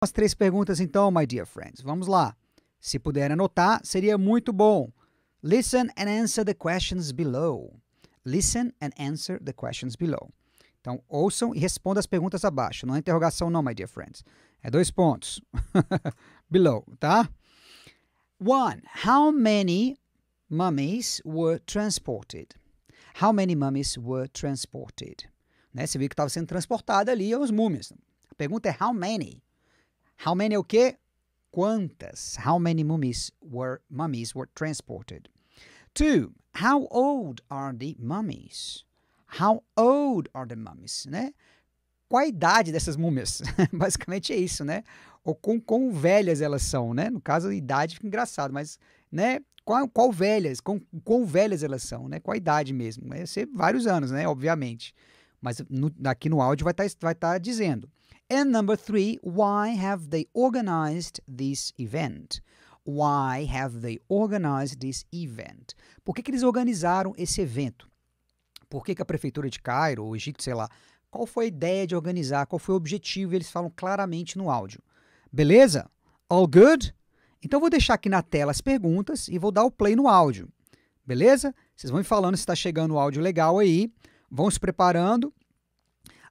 As três perguntas então, my dear friends. Vamos lá. Se puder anotar, seria muito bom. Listen and answer the questions below. Listen and answer the questions below. Então, ouçam e respondam as perguntas abaixo. Não é interrogação não, my dear friends. É dois pontos. below, tá? One, how many mummies were transported? How many mummies were transported? Né? Você viu que estava sendo transportada ali as múmias. A pergunta é how many? How many o quê? Quantas? How many mummies were mummies were transported? Two. How old are the mummies? How old are the mummies, né? Qual a idade dessas múmias? Basicamente é isso, né? Ou com quão velhas elas são, né? No caso, a idade fica engraçado, mas, né? Qual, qual velhas, com quão velhas elas são, né? Qual a idade mesmo? Vai ser vários anos, né? Obviamente. Mas no, aqui no áudio vai estar tá, vai tá dizendo. And number three, why have they organized this event? Why have they organized this event? Por que, que eles organizaram esse evento? Por que, que a prefeitura de Cairo, o Egito, sei lá, qual foi a ideia de organizar? Qual foi o objetivo? Eles falam claramente no áudio. Beleza? All good? Então vou deixar aqui na tela as perguntas e vou dar o play no áudio. Beleza? Vocês vão me falando se está chegando o áudio legal aí. Vão se preparando.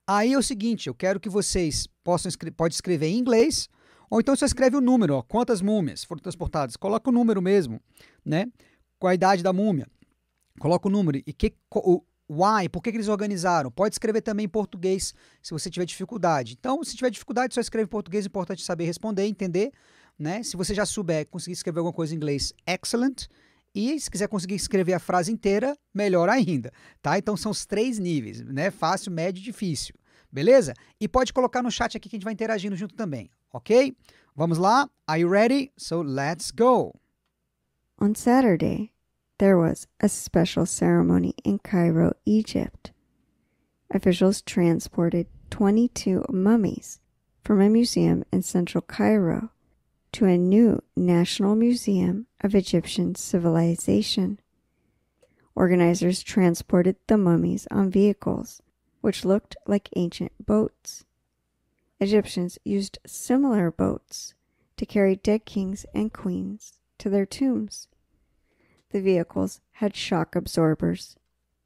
Aí é o seguinte, eu quero que vocês possam escre pode escrever em inglês, ou então você escreve o número, ó, quantas múmias foram transportadas. Coloca o número mesmo, né? Qual a idade da múmia. Coloca o número e que, o why, por que, que eles organizaram. Pode escrever também em português se você tiver dificuldade. Então, se tiver dificuldade, só escreve em português, é importante saber responder, entender. Né? Se você já souber conseguir escrever alguma coisa em inglês, excellent. E se quiser conseguir escrever a frase inteira, melhor ainda, tá? Então são os três níveis, né? Fácil, médio e difícil. Beleza? E pode colocar no chat aqui que a gente vai interagindo junto também, ok? Vamos lá? Are you ready? So let's go! On Saturday, there was a special ceremony in Cairo, Egypt. Officials transported 22 mummies from a museum in central Cairo to a new National Museum of Egyptian Civilization. Organizers transported the mummies on vehicles which looked like ancient boats. Egyptians used similar boats to carry dead kings and queens to their tombs. The vehicles had shock absorbers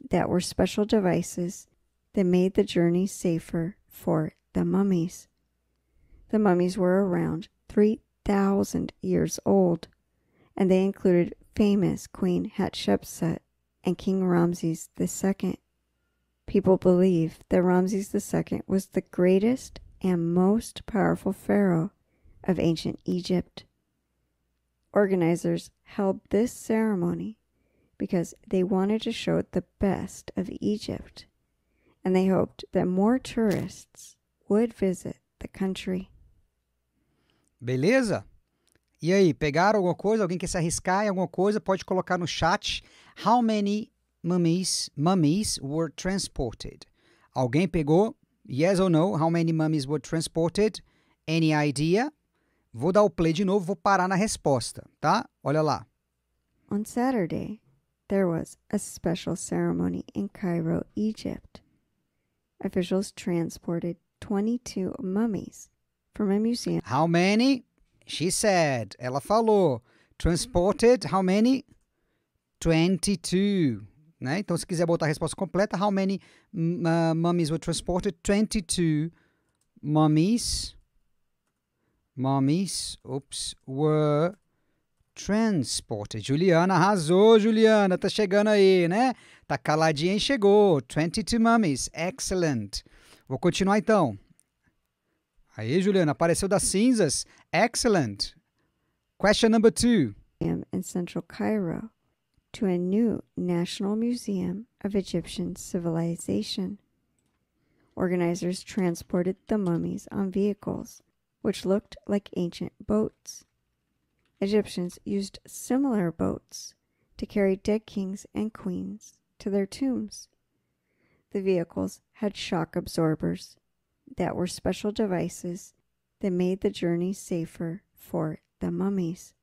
that were special devices that made the journey safer for the mummies. The mummies were around 3,000 years old, and they included famous Queen Hatshepsut and King Ramses II. People believe that Ramses II was the greatest and most powerful pharaoh of ancient Egypt. Organizers held this ceremony because they wanted to show the best of Egypt, and they hoped that more tourists would visit the country. Beleza? E aí, pegaram alguma coisa? Alguém quer se arriscar em alguma coisa? Pode colocar no chat. How many mummies, mummies were transported? Alguém pegou? Yes or no? How many mummies were transported? Any idea? Vou dar o play de novo, vou parar na resposta, tá? Olha lá. On Saturday, there was a special ceremony in Cairo, Egypt. Officials transported 22 mummies from a museum. How many? She said. Ela falou. Transported, how many? 22. Né? Então, se quiser botar a resposta completa, how many uh, mummies were transported? 22 mummies, mummies, oops, were transported. Juliana arrasou, Juliana, tá chegando aí, né? Tá caladinha e chegou. 22 mummies, excellent. Vou continuar então. Aí, Juliana, apareceu das cinzas. Excellent. Question number two. In central Cairo. to a new National Museum of Egyptian Civilization. Organizers transported the mummies on vehicles, which looked like ancient boats. Egyptians used similar boats to carry dead kings and queens to their tombs. The vehicles had shock absorbers that were special devices that made the journey safer for the mummies.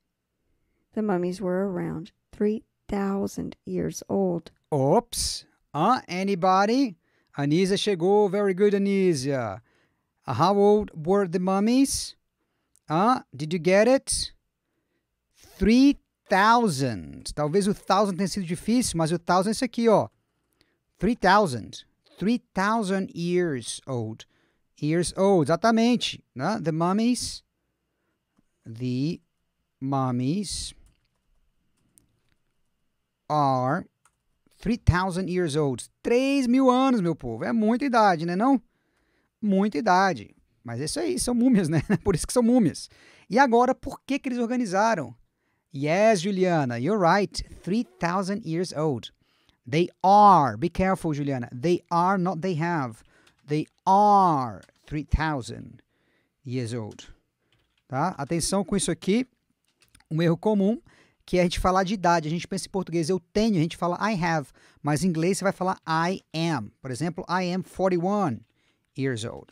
The mummies were around three thousand years old. Oops. Uh, anybody? Anisia chegou. Very good, Anisia. Uh, how old were the mummies? Uh, did you get it? Three thousand. Talvez o thousand tenha sido difícil, mas o thousand é isso aqui, ó. Three thousand. Three thousand years old. Years old, exatamente. Né? The mummies. The mummies are 3,000 years old. 3 mil anos, meu povo. É muita idade, né não? Muita idade. Mas é isso aí, são múmias, né? Por isso que são múmias. E agora, por que, que eles organizaram? Yes, Juliana, you're right. 3,000 years old. They are. Be careful, Juliana. They are, not they have. They are 3,000 years old. Tá? Atenção com isso aqui. Um erro comum que é a gente falar de idade. A gente pensa em português, eu tenho, a gente fala I have. Mas em inglês você vai falar I am. Por exemplo, I am 41 years old.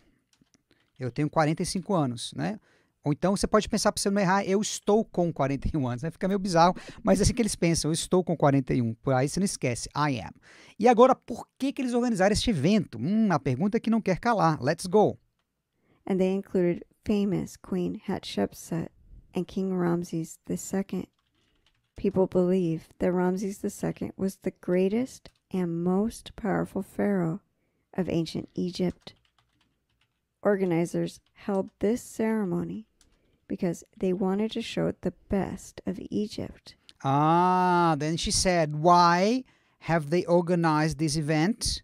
Eu tenho 45 anos, né? Ou então você pode pensar para você não errar, eu estou com 41 anos. Né? Fica meio bizarro, mas é assim que eles pensam, eu estou com 41. Por aí você não esquece, I am. E agora, por que, que eles organizaram este evento? Hum, a pergunta que não quer calar. Let's go. And they included famous Queen Hatshepsut and King Ramses II People believe that Ramses II was the greatest and most powerful pharaoh of ancient Egypt. Organizers held this ceremony because they wanted to show the best of Egypt. Ah, then she said, why have they organized this event?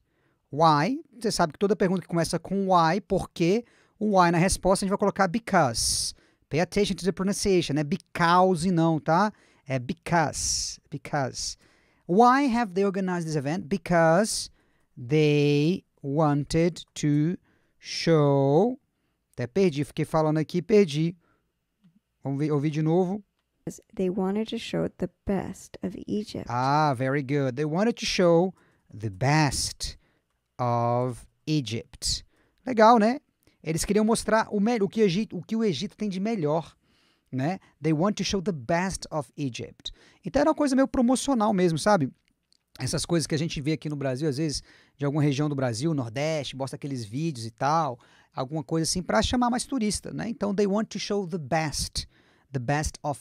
Why? Você sabe que toda pergunta que começa com why, "Porque?", o why na resposta a gente vai colocar because. Pay attention to the pronunciation, é because e não, tá? é because, because. Why have they organized this event? Because they wanted to show. Até perdi, fiquei falando aqui, perdi. Vamos ver, ouvir de novo. They wanted to show the best of Egypt. Ah, very good. They wanted to show the best of Egypt. Legal, né? Eles queriam mostrar o, o, que, o Egito, o que o Egito tem de melhor né? They want to show the best of Egypt. Então era uma coisa meio promocional mesmo, sabe? Essas coisas que a gente vê aqui no Brasil, às vezes, de alguma região do Brasil, Nordeste, mostra aqueles vídeos e tal, alguma coisa assim, para chamar mais turista, né? Então, they want to show the best, the best of